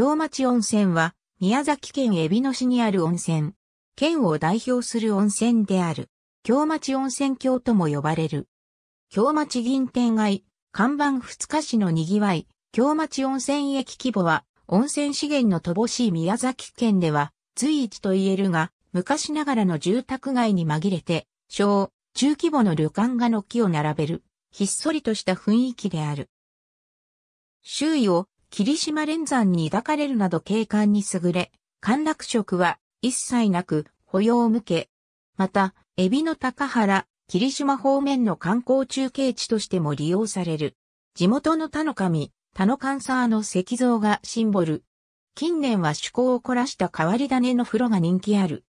京町温泉は、宮崎県えびの市にある温泉。県を代表する温泉である。京町温泉郷とも呼ばれる。京町銀天街、看板二日市の賑わい、京町温泉駅規模は、温泉資源の乏しい宮崎県では、随一と言えるが、昔ながらの住宅街に紛れて、小、中規模の旅館が軒を並べる、ひっそりとした雰囲気である。周囲を霧島連山に抱かれるなど景観に優れ、陥落色は一切なく保養向け。また、エビの高原、霧島方面の観光中継地としても利用される。地元の田の神、田のカ沢の石像がシンボル。近年は趣向を凝らした変わり種の風呂が人気ある。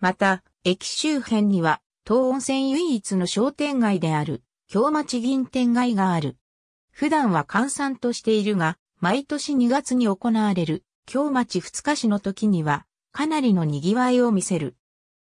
また、駅周辺には、東温泉唯一の商店街である、京町銀店街がある。普段は閑散としているが、毎年2月に行われる、京町二日市の時には、かなりの賑わいを見せる。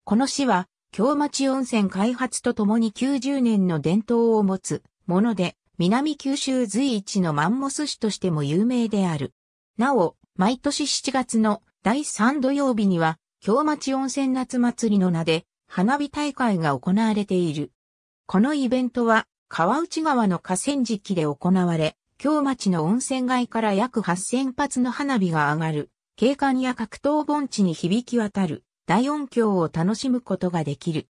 この市は、京町温泉開発とともに90年の伝統を持つもので、南九州随一のマンモス市としても有名である。なお、毎年7月の第3土曜日には、京町温泉夏祭りの名で、花火大会が行われている。このイベントは、川内川の河川敷で行われ、京町の温泉街から約8000発の花火が上がる、景観や格闘盆地に響き渡る、大音響を楽しむことができる。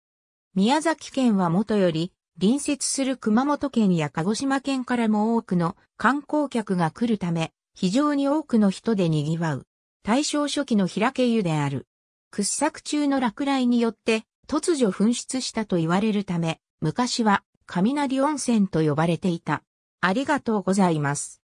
宮崎県はもとより、隣接する熊本県や鹿児島県からも多くの観光客が来るため、非常に多くの人で賑わう。大正初期の平家湯である。掘削中の落雷によって突如噴出したと言われるため、昔は雷温泉と呼ばれていた。ありがとうございます。